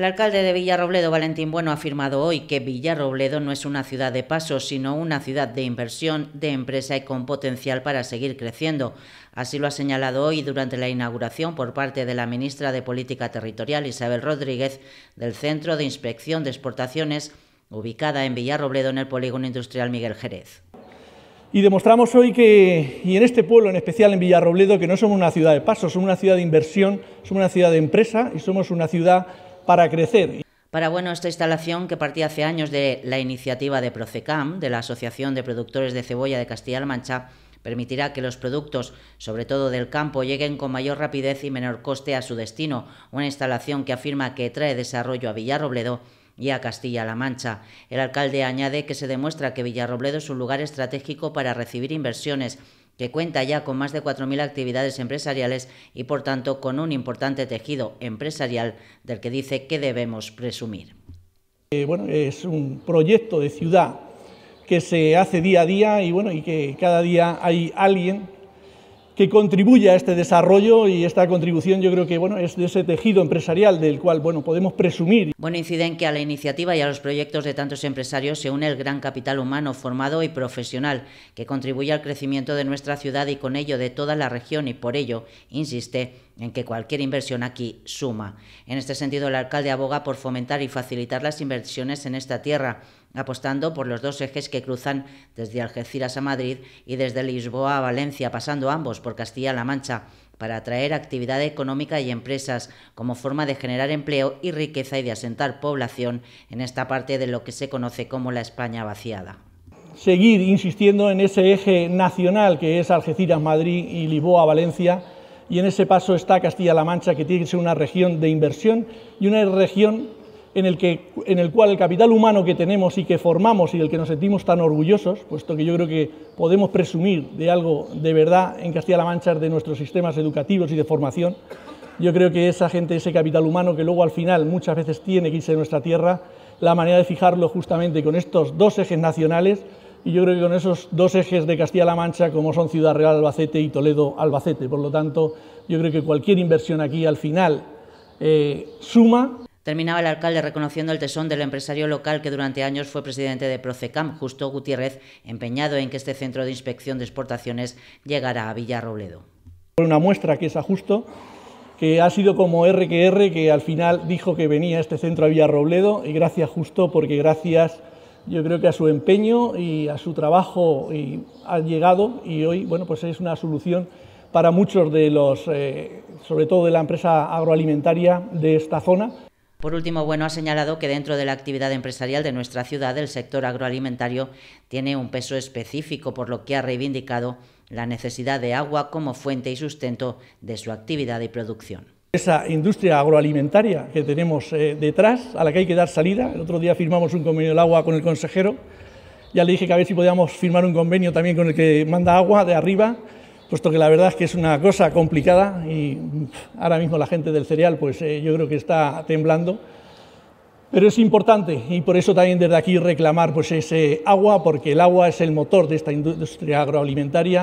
El alcalde de Villarrobledo, Valentín Bueno, ha afirmado hoy que Villarrobledo no es una ciudad de paso, sino una ciudad de inversión, de empresa y con potencial para seguir creciendo. Así lo ha señalado hoy durante la inauguración por parte de la ministra de Política Territorial, Isabel Rodríguez, del Centro de Inspección de Exportaciones, ubicada en Villarrobledo, en el Polígono Industrial Miguel Jerez. Y demostramos hoy que, y en este pueblo en especial, en Villarrobledo, que no somos una ciudad de paso, somos una ciudad de inversión, somos una ciudad de empresa y somos una ciudad para crecer. Para bueno, esta instalación que partía hace años de la iniciativa de Procecam, de la Asociación de Productores de Cebolla de Castilla-La Mancha, permitirá que los productos, sobre todo del campo, lleguen con mayor rapidez y menor coste a su destino, una instalación que afirma que trae desarrollo a Villarrobledo y a Castilla-La Mancha. El alcalde añade que se demuestra que Villarrobledo es un lugar estratégico para recibir inversiones que cuenta ya con más de 4.000 actividades empresariales y por tanto con un importante tejido empresarial del que dice que debemos presumir. Eh, bueno, es un proyecto de ciudad que se hace día a día y bueno, y que cada día hay alguien que contribuye a este desarrollo y esta contribución yo creo que bueno, es de ese tejido empresarial del cual bueno, podemos presumir. Bueno, inciden que a la iniciativa y a los proyectos de tantos empresarios se une el gran capital humano formado y profesional que contribuye al crecimiento de nuestra ciudad y con ello de toda la región y por ello, insiste, en que cualquier inversión aquí suma. En este sentido, el alcalde aboga por fomentar y facilitar las inversiones en esta tierra apostando por los dos ejes que cruzan desde Algeciras a Madrid y desde Lisboa a Valencia, pasando ambos por Castilla-La Mancha, para atraer actividad económica y empresas como forma de generar empleo y riqueza y de asentar población en esta parte de lo que se conoce como la España vaciada. Seguir insistiendo en ese eje nacional que es Algeciras, Madrid y Lisboa, Valencia, y en ese paso está Castilla-La Mancha, que tiene que ser una región de inversión y una región en el, que, en el cual el capital humano que tenemos y que formamos y del que nos sentimos tan orgullosos, puesto que yo creo que podemos presumir de algo de verdad en Castilla-La Mancha de nuestros sistemas educativos y de formación, yo creo que esa gente, ese capital humano que luego al final muchas veces tiene que irse de nuestra tierra, la manera de fijarlo justamente con estos dos ejes nacionales y yo creo que con esos dos ejes de Castilla-La Mancha como son Ciudad Real Albacete y Toledo Albacete. Por lo tanto, yo creo que cualquier inversión aquí al final eh, suma Terminaba el alcalde reconociendo el tesón del empresario local que durante años fue presidente de Procecam, Justo Gutiérrez, empeñado en que este centro de inspección de exportaciones llegara a Villarrobledo. Una muestra que es a Justo, que ha sido como R que al final dijo que venía este centro a Villarrobledo, y gracias Justo, porque gracias yo creo que a su empeño y a su trabajo ha llegado y hoy bueno, pues es una solución para muchos de los, eh, sobre todo de la empresa agroalimentaria de esta zona. Por último, bueno, ha señalado que dentro de la actividad empresarial de nuestra ciudad el sector agroalimentario tiene un peso específico, por lo que ha reivindicado la necesidad de agua como fuente y sustento de su actividad y producción. Esa industria agroalimentaria que tenemos eh, detrás, a la que hay que dar salida, el otro día firmamos un convenio del agua con el consejero, ya le dije que a ver si podíamos firmar un convenio también con el que manda agua de arriba, puesto que la verdad es que es una cosa complicada y ahora mismo la gente del cereal, pues eh, yo creo que está temblando. Pero es importante y por eso también desde aquí reclamar pues, ese agua, porque el agua es el motor de esta industria agroalimentaria.